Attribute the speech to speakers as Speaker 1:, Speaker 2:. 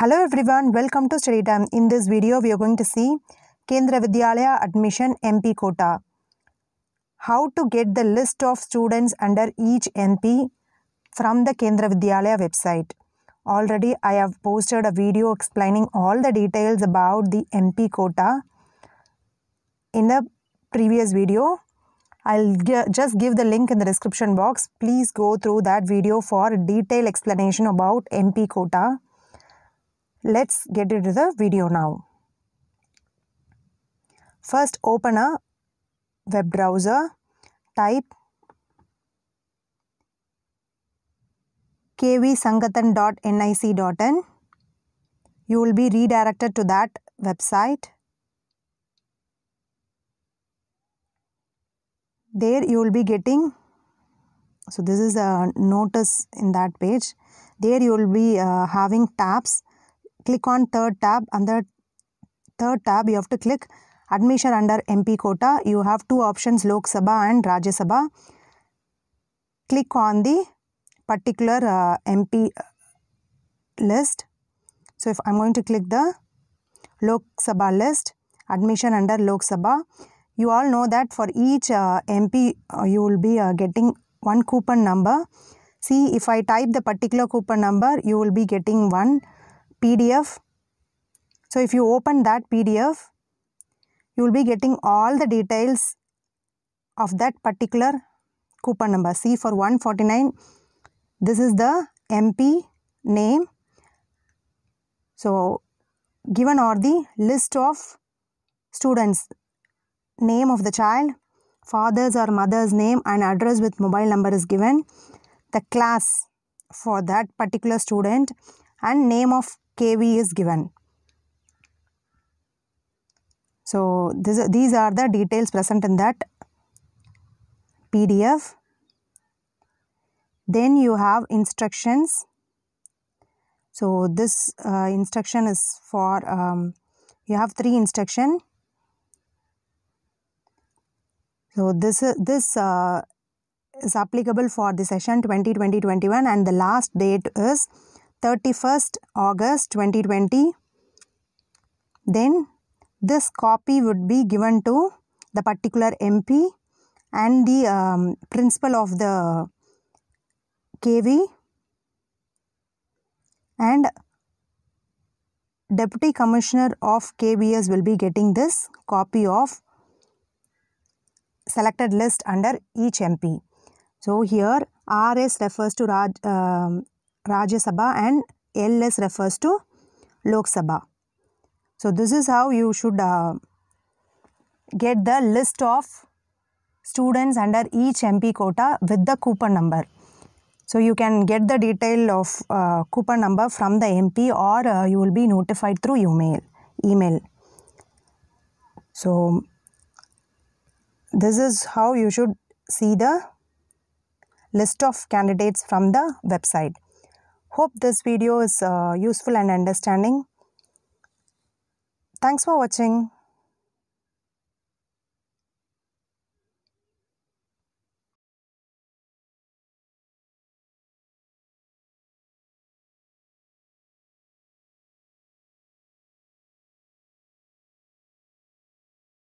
Speaker 1: Hello everyone, welcome to Study Time. In this video, we are going to see Kendra Vidyalaya Admission MP Quota. How to get the list of students under each MP from the Kendra Vidyalaya website. Already, I have posted a video explaining all the details about the MP quota in the previous video. I'll just give the link in the description box. Please go through that video for detailed explanation about MP quota. Let's get into the video now. First open a web browser, type kvsangatan.nic.in. You will be redirected to that website. There you will be getting, so this is a notice in that page. There you will be uh, having tabs click on third tab under third tab you have to click admission under MP quota. You have two options Lok Sabha and Rajya Sabha. Click on the particular uh, MP uh, list. So if I'm going to click the Lok Sabha list, admission under Lok Sabha. You all know that for each uh, MP uh, you will be uh, getting one coupon number. See if I type the particular coupon number you will be getting one PDF. So if you open that PDF, you will be getting all the details of that particular coupon number. See for 149, this is the MP name. So given are the list of students, name of the child, father's or mother's name and address with mobile number is given, the class for that particular student and name of kV is given. So this, these are the details present in that PDF. Then you have instructions. So this uh, instruction is for, um, you have three instruction. So this, this uh, is applicable for the session 2020-21 and the last date is 31st August 2020 then this copy would be given to the particular MP and the um, principal of the KV and deputy commissioner of KBS will be getting this copy of selected list under each MP. So here RS refers to Raj, um, Rajya Sabha and LS refers to Lok Sabha. So this is how you should uh, get the list of students under each MP quota with the coupon number. So you can get the detail of uh, coupon number from the MP or uh, you will be notified through email. email. So this is how you should see the list of candidates from the website. Hope this video is uh, useful and understanding. Thanks for watching.